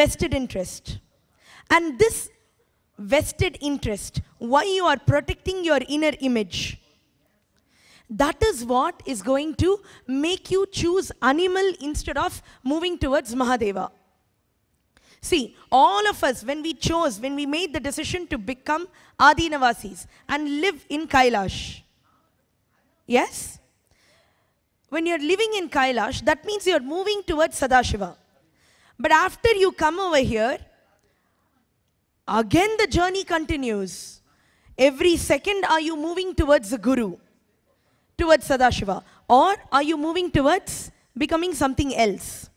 vested interest. And this vested interest, why you are protecting your inner image, that is what is going to make you choose animal instead of moving towards Mahadeva. See, all of us, when we chose, when we made the decision to become Adinavasis and live in Kailash, yes? When you're living in Kailash, that means you're moving towards Sadashiva. But after you come over here, again the journey continues. Every second, are you moving towards the Guru, towards Sadashiva, or are you moving towards becoming something else?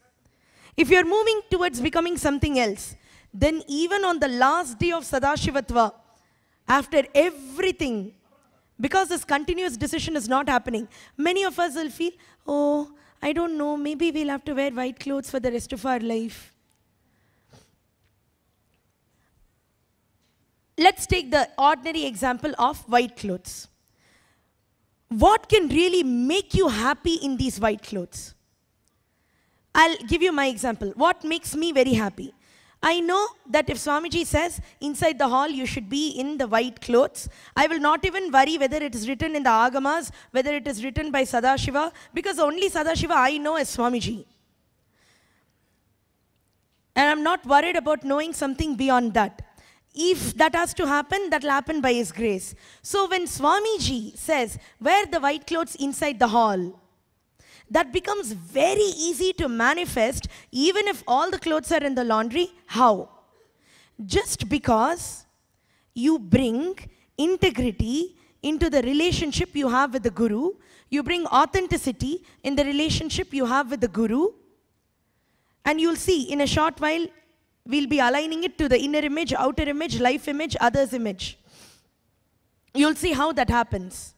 If you're moving towards becoming something else, then even on the last day of Sadashivatva, after everything, because this continuous decision is not happening, many of us will feel, oh, I don't know, maybe we'll have to wear white clothes for the rest of our life. Let's take the ordinary example of white clothes. What can really make you happy in these white clothes? I'll give you my example. What makes me very happy? I know that if Swamiji says, inside the hall you should be in the white clothes, I will not even worry whether it is written in the Agamas, whether it is written by Sadashiva, because only Sadashiva I know is Swamiji. And I'm not worried about knowing something beyond that. If that has to happen, that will happen by His grace. So when Swamiji says, wear the white clothes inside the hall, that becomes very easy to manifest even if all the clothes are in the laundry. How? Just because you bring integrity into the relationship you have with the Guru, you bring authenticity in the relationship you have with the Guru, and you'll see in a short while, we'll be aligning it to the inner image, outer image, life image, others image. You'll see how that happens.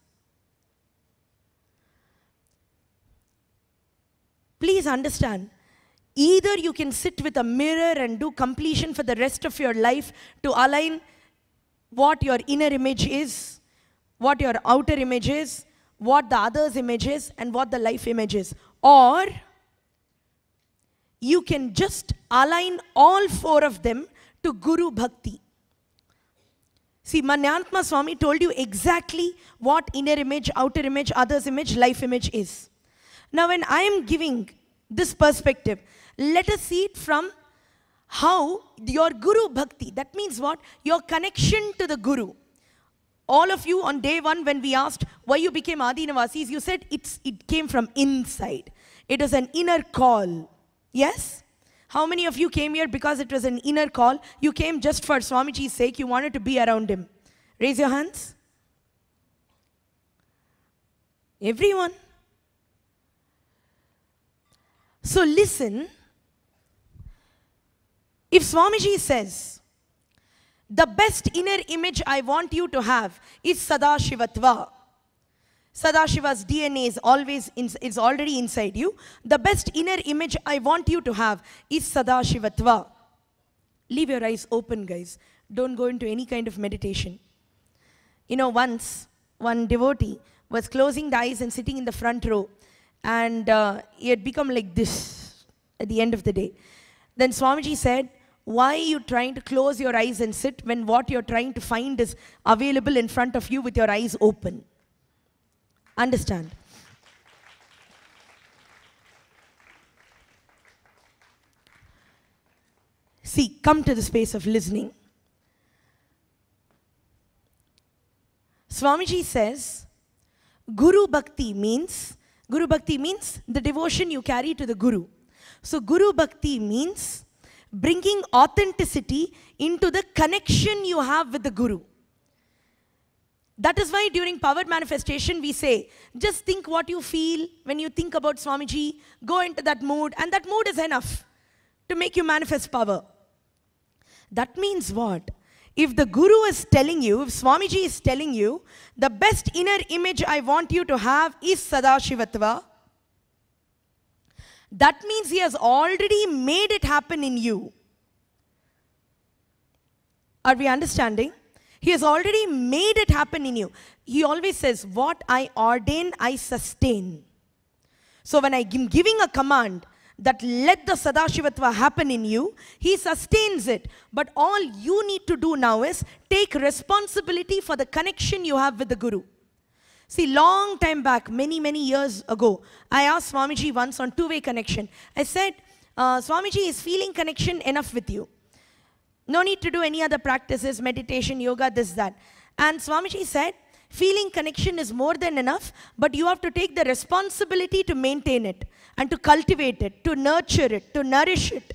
Please understand, either you can sit with a mirror and do completion for the rest of your life to align what your inner image is, what your outer image is, what the other's image is, and what the life image is. Or you can just align all four of them to Guru Bhakti. See, Manyanatma Swami told you exactly what inner image, outer image, other's image, life image is. Now, when I am giving this perspective, let us see it from how your guru bhakti, that means what? Your connection to the guru. All of you on day one, when we asked why you became Adi Nivasis, you said it's, it came from inside. It was an inner call. Yes? How many of you came here because it was an inner call? You came just for Swamiji's sake. You wanted to be around him. Raise your hands. Everyone. So listen, if Swamiji says, the best inner image I want you to have is Sadashivatva. Sadashiva's DNA is always in, is already inside you. The best inner image I want you to have is Sadashivatva. Leave your eyes open, guys. Don't go into any kind of meditation. You know, once one devotee was closing the eyes and sitting in the front row and uh, he had become like this at the end of the day. Then Swamiji said, why are you trying to close your eyes and sit when what you're trying to find is available in front of you with your eyes open? Understand? See, come to the space of listening. Swamiji says, Guru Bhakti means Guru Bhakti means the devotion you carry to the Guru. So Guru Bhakti means bringing authenticity into the connection you have with the Guru. That is why during power Manifestation we say, just think what you feel when you think about Swamiji, go into that mood and that mood is enough to make you manifest power. That means what? If the Guru is telling you, if Swamiji is telling you, the best inner image I want you to have is Sadashivatva, that means he has already made it happen in you. Are we understanding? He has already made it happen in you. He always says, What I ordain, I sustain. So when I am giving a command, that let the Sadashivatva happen in you. He sustains it. But all you need to do now is take responsibility for the connection you have with the Guru. See, long time back, many, many years ago, I asked Swamiji once on two-way connection. I said, uh, Swamiji, is feeling connection enough with you? No need to do any other practices, meditation, yoga, this, that. And Swamiji said, Feeling connection is more than enough, but you have to take the responsibility to maintain it and to cultivate it, to nurture it, to nourish it.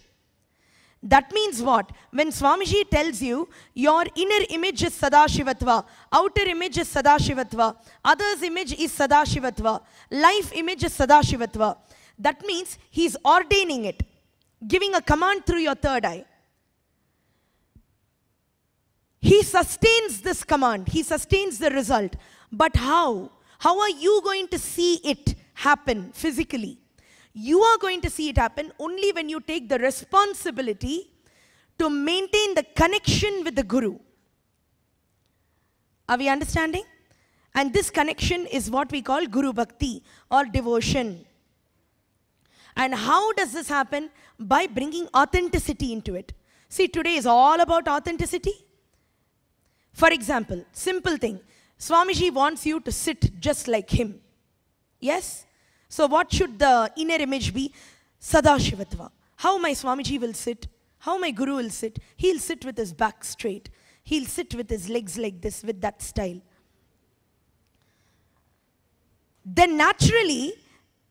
That means what? When Swamiji tells you, your inner image is Sadashivatva, outer image is Sadashivatva, others' image is Sadashivatva, life image is Sadashivatva. That means he's ordaining it, giving a command through your third eye. He sustains this command, He sustains the result. But how? How are you going to see it happen physically? You are going to see it happen only when you take the responsibility to maintain the connection with the Guru. Are we understanding? And this connection is what we call Guru Bhakti or devotion. And how does this happen? By bringing authenticity into it. See, today is all about authenticity. For example, simple thing. Swamiji wants you to sit just like him. Yes? So what should the inner image be? Sadashivatva. How my Swamiji will sit, how my Guru will sit. He'll sit with his back straight. He'll sit with his legs like this, with that style. Then naturally,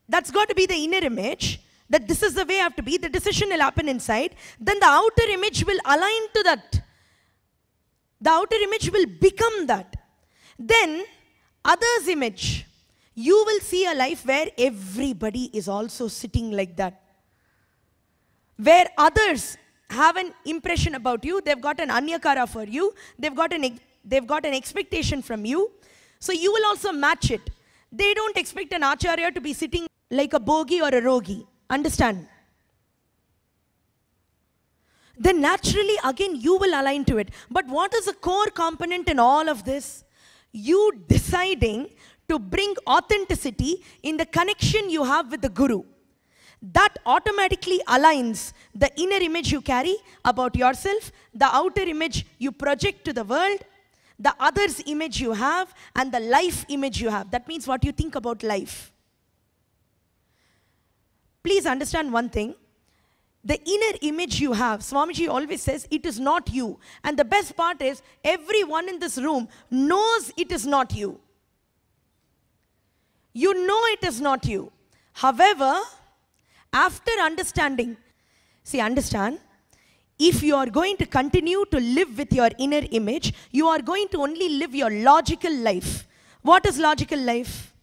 that's got to be the inner image that this is the way I have to be. The decision will happen inside. Then the outer image will align to that the outer image will become that. Then, others' image. You will see a life where everybody is also sitting like that. Where others have an impression about you, they've got an anyakara for you, they've got an, they've got an expectation from you, so you will also match it. They don't expect an acharya to be sitting like a bogi or a rogi. Understand? then naturally again you will align to it. But what is the core component in all of this? You deciding to bring authenticity in the connection you have with the Guru. That automatically aligns the inner image you carry about yourself, the outer image you project to the world, the other's image you have, and the life image you have. That means what you think about life. Please understand one thing the inner image you have, Swamiji always says, it is not you. And the best part is, everyone in this room knows it is not you. You know it is not you. However, after understanding, see, understand, if you are going to continue to live with your inner image, you are going to only live your logical life. What is logical life?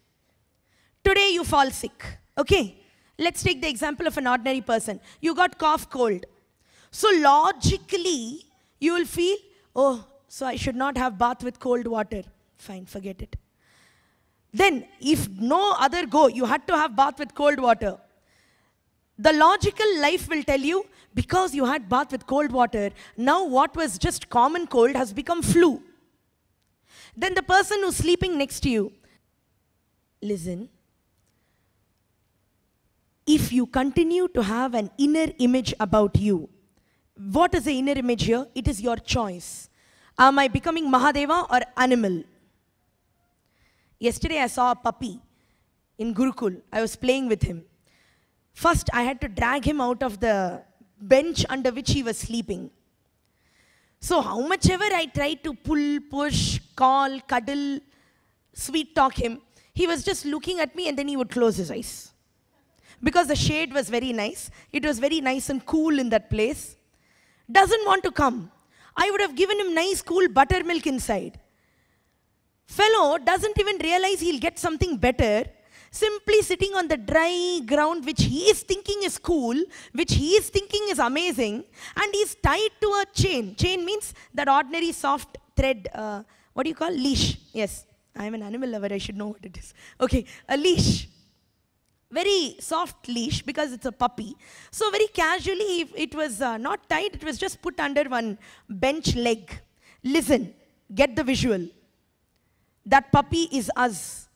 Today you fall sick, okay? Let's take the example of an ordinary person. You got cough, cold. So logically, you will feel, oh, so I should not have bath with cold water. Fine, forget it. Then, if no other go, you had to have bath with cold water. The logical life will tell you, because you had bath with cold water, now what was just common cold has become flu. Then the person who's sleeping next to you, listen, if you continue to have an inner image about you, what is the inner image here? It is your choice. Am I becoming Mahadeva or animal? Yesterday I saw a puppy in Gurukul. I was playing with him. First, I had to drag him out of the bench under which he was sleeping. So how much ever I tried to pull, push, call, cuddle, sweet talk him, he was just looking at me and then he would close his eyes because the shade was very nice. It was very nice and cool in that place. Doesn't want to come. I would have given him nice, cool buttermilk inside. Fellow doesn't even realize he'll get something better. Simply sitting on the dry ground, which he is thinking is cool, which he is thinking is amazing, and he's tied to a chain. Chain means that ordinary soft thread, uh, what do you call? Leash. Yes, I'm an animal lover, I should know what it is. Okay, a leash very soft leash because it's a puppy. So very casually, it was uh, not tied, it was just put under one bench leg. Listen, get the visual. That puppy is us.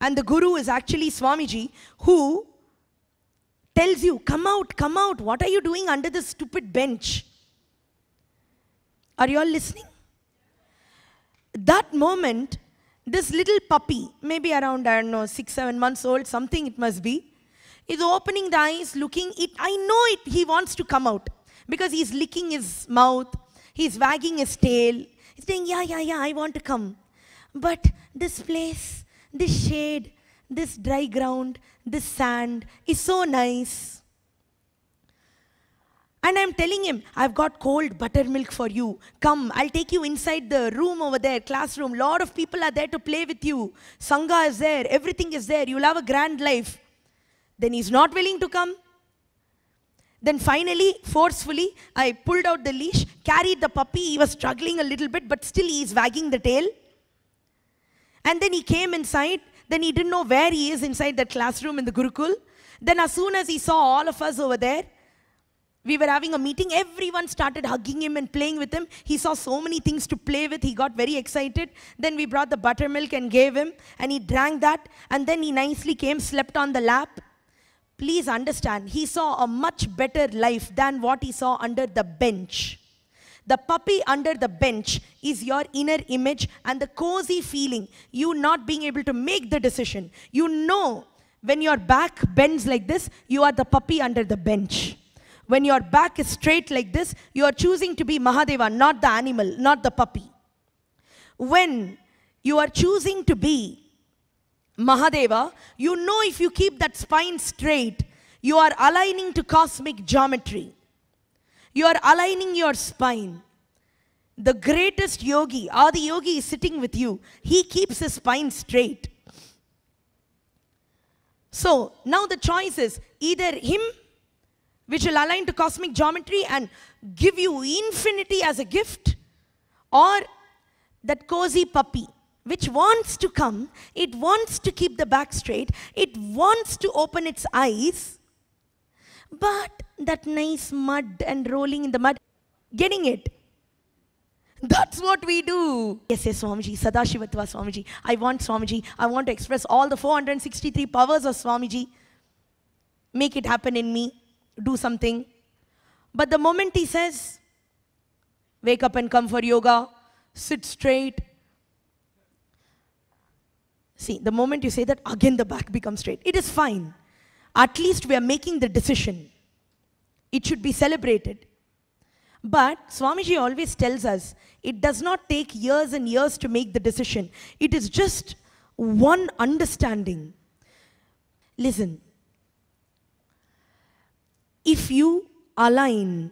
And the guru is actually Swamiji who tells you, come out, come out. What are you doing under this stupid bench? Are you all listening? That moment, this little puppy, maybe around, I don't know, six, seven months old, something it must be, is opening the eyes, looking. It, I know it, he wants to come out because he's licking his mouth, he's wagging his tail. He's saying, yeah, yeah, yeah, I want to come. But this place, this shade, this dry ground, this sand is so nice. And I'm telling him, I've got cold buttermilk for you. Come, I'll take you inside the room over there, classroom. Lot of people are there to play with you. Sangha is there. Everything is there. You'll have a grand life. Then he's not willing to come. Then finally, forcefully, I pulled out the leash, carried the puppy. He was struggling a little bit, but still he's wagging the tail. And then he came inside. Then he didn't know where he is inside that classroom in the Gurukul. Then as soon as he saw all of us over there, we were having a meeting. Everyone started hugging him and playing with him. He saw so many things to play with. He got very excited. Then we brought the buttermilk and gave him, and he drank that. And then he nicely came, slept on the lap. Please understand, he saw a much better life than what he saw under the bench. The puppy under the bench is your inner image and the cozy feeling. You not being able to make the decision. You know when your back bends like this, you are the puppy under the bench. When your back is straight like this, you are choosing to be Mahadeva, not the animal, not the puppy. When you are choosing to be Mahadeva, you know if you keep that spine straight, you are aligning to cosmic geometry. You are aligning your spine. The greatest yogi, Adi Yogi is sitting with you. He keeps his spine straight. So now the choice is either him which will align to cosmic geometry and give you infinity as a gift, or that cozy puppy, which wants to come, it wants to keep the back straight, it wants to open its eyes, but that nice mud and rolling in the mud, getting it. That's what we do. Yes, yes, Swamiji, Sadashivatva Swamiji. I want Swamiji. I want to express all the 463 powers of Swamiji. Make it happen in me do something. But the moment he says, wake up and come for yoga, sit straight. See, the moment you say that, again the back becomes straight. It is fine. At least we are making the decision. It should be celebrated. But Swamiji always tells us, it does not take years and years to make the decision. It is just one understanding. Listen, if you align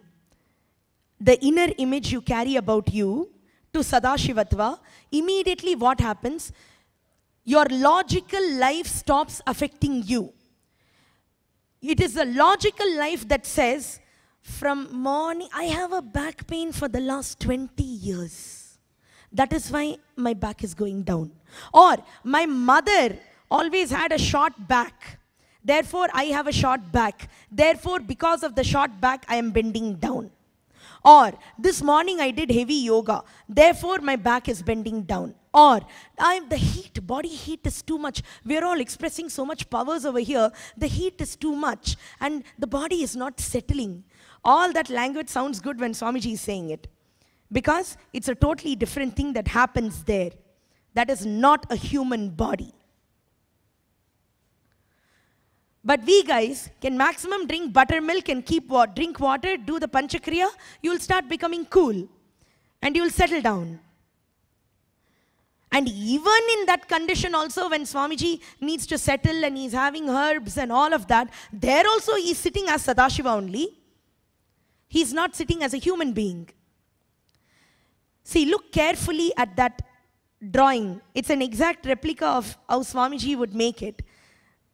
the inner image you carry about you to Sadashivatva, immediately what happens? Your logical life stops affecting you. It is a logical life that says, from morning, I have a back pain for the last 20 years. That is why my back is going down. Or my mother always had a short back. Therefore, I have a short back. Therefore, because of the short back, I am bending down. Or, this morning I did heavy yoga. Therefore, my back is bending down. Or, I'm, the heat, body heat is too much. We're all expressing so much powers over here. The heat is too much and the body is not settling. All that language sounds good when Swamiji is saying it. Because it's a totally different thing that happens there. That is not a human body. But we guys can maximum drink buttermilk and keep drink water, do the panchakriya, you'll start becoming cool and you'll settle down. And even in that condition also when Swamiji needs to settle and he's having herbs and all of that, there also he's sitting as Sadashiva only. He's not sitting as a human being. See, look carefully at that drawing. It's an exact replica of how Swamiji would make it.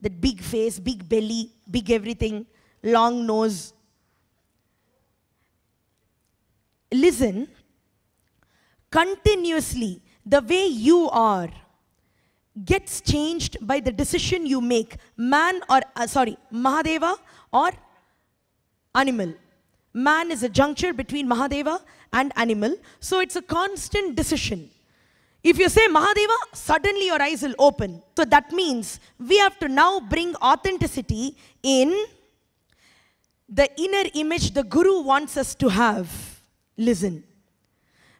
That big face, big belly, big everything, long nose. Listen, continuously, the way you are gets changed by the decision you make, man or, uh, sorry, Mahadeva or animal. Man is a juncture between Mahadeva and animal, so it's a constant decision. If you say Mahadeva, suddenly your eyes will open. So that means we have to now bring authenticity in the inner image the Guru wants us to have. Listen.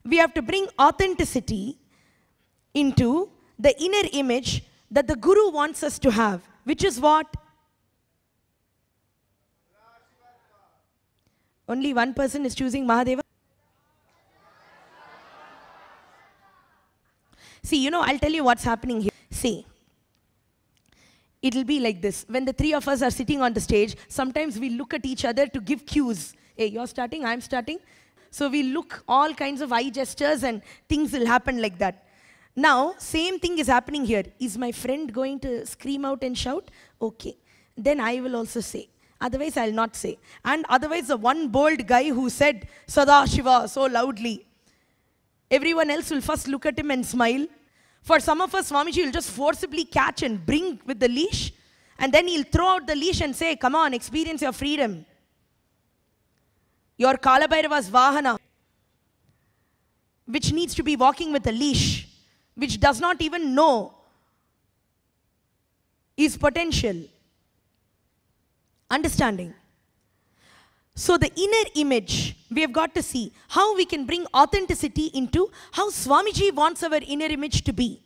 We have to bring authenticity into the inner image that the Guru wants us to have, which is what? Only one person is choosing Mahadeva. See, you know, I'll tell you what's happening here. See, it'll be like this. When the three of us are sitting on the stage, sometimes we look at each other to give cues. Hey, you're starting, I'm starting. So we look all kinds of eye gestures and things will happen like that. Now, same thing is happening here. Is my friend going to scream out and shout? Okay. Then I will also say. Otherwise, I'll not say. And otherwise, the one bold guy who said Sada Shiva so loudly, everyone else will first look at him and smile. For some of us, Swamiji will just forcibly catch and bring with the leash, and then he'll throw out the leash and say, Come on, experience your freedom. Your Kalabhairava's Vahana, which needs to be walking with a leash, which does not even know is potential. Understanding. So the inner image, we have got to see how we can bring authenticity into how Swamiji wants our inner image to be.